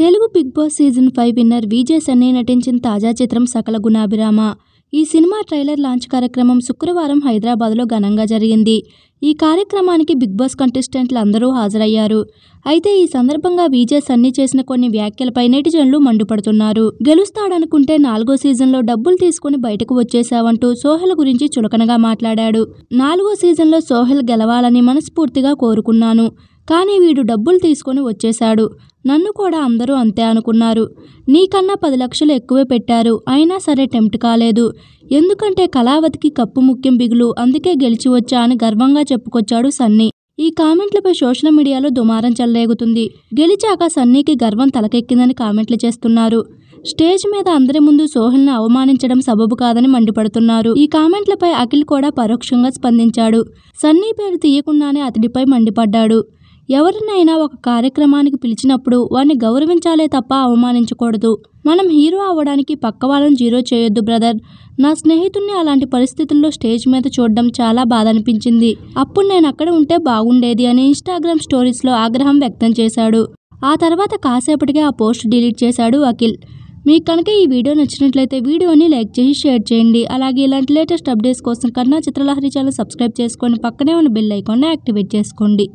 Telugu big boss season five winner Vijay Sunny నటించిన తాజా చిత్రం సకల గుణాభిరామ ఈ సినిమా ట్రైలర్ లాంచ్ కార్యక్రమం శుక్రవారం హైదరాబాద్లో ఘనంగా జరిగింది ఈ కార్యక్రమానికి బిగ్ బాస్ కంటెస్టెంట్లు అందరూ హాజరయ్యారు అయితే ఈ సందర్భంగా విజయ్ సన్నీ చేసిన కొన్ని వ్యాఖ్యలపై నెటిజన్లు మండిపడుతున్నారు గెలుస్తాడనుకుంటే నాలుగో సీజన్లో డబ్బులు తీసుకుని బయటకు వచ్చేశావంటూ సోహెల్ గురించి చులకనగా మాట్లాడాడు నాలుగో సీజన్లో సోహెల్ గెలవాలని మనస్ఫూర్తిగా కోరుకున్నాను కానీ వీడు డబ్బులు తీసుకొని వచ్చేశాడు నన్ను కూడా అందరూ అంతే అనుకున్నారు నీకన్నా పది లక్షలు ఎక్కువే పెట్టారు అయినా సరే టెంప్ట్ కాలేదు ఎందుకంటే కళావతికి కప్పు ముఖ్యం బిగులు అందుకే గెలిచి వచ్చా అని గర్వంగా చెప్పుకొచ్చాడు సన్నీ ఈ కామెంట్లపై సోషల్ మీడియాలో దుమారం చెలరేగుతుంది గెలిచాక సన్నీకి గర్వం తలకెక్కిందని కామెంట్లు చేస్తున్నారు స్టేజ్ మీద అందరి ముందు సోహిల్ను అవమానించడం సబబు కాదని మండిపడుతున్నారు ఈ కామెంట్లపై అఖిల్ కూడా పరోక్షంగా స్పందించాడు సన్నీ పేరు తీయకుండానే అతడిపై మండిపడ్డాడు ఎవరినైనా ఒక కార్యక్రమానికి పిలిచినప్పుడు వారిని గౌరవించాలే తప్ప అవమానించకూడదు మనం హీరో అవ్వడానికి పక్క వాళ్ళని జీరో చేయొద్దు బ్రదర్ నా స్నేహితుడిని అలాంటి పరిస్థితుల్లో స్టేజ్ మీద చూడడం చాలా బాధ అనిపించింది అప్పుడు నేను అక్కడ ఉంటే బాగుండేది అని ఇన్స్టాగ్రామ్ స్టోరీస్లో ఆగ్రహం వ్యక్తం చేశాడు ఆ తర్వాత కాసేపటికే ఆ పోస్ట్ డిలీట్ చేశాడు అఖిల్ మీకు కనుక ఈ వీడియో నచ్చినట్లయితే వీడియోని లైక్ చేసి షేర్ చేయండి అలాగే ఇలాంటి లేటెస్ట్ అప్డేట్స్ కోసం కన్నా చిత్రలహరి ఛానల్ సబ్స్క్రైబ్ చేసుకొని పక్కనే ఉన్న బెల్ ఐకాన్ని యాక్టివేట్ చేసుకోండి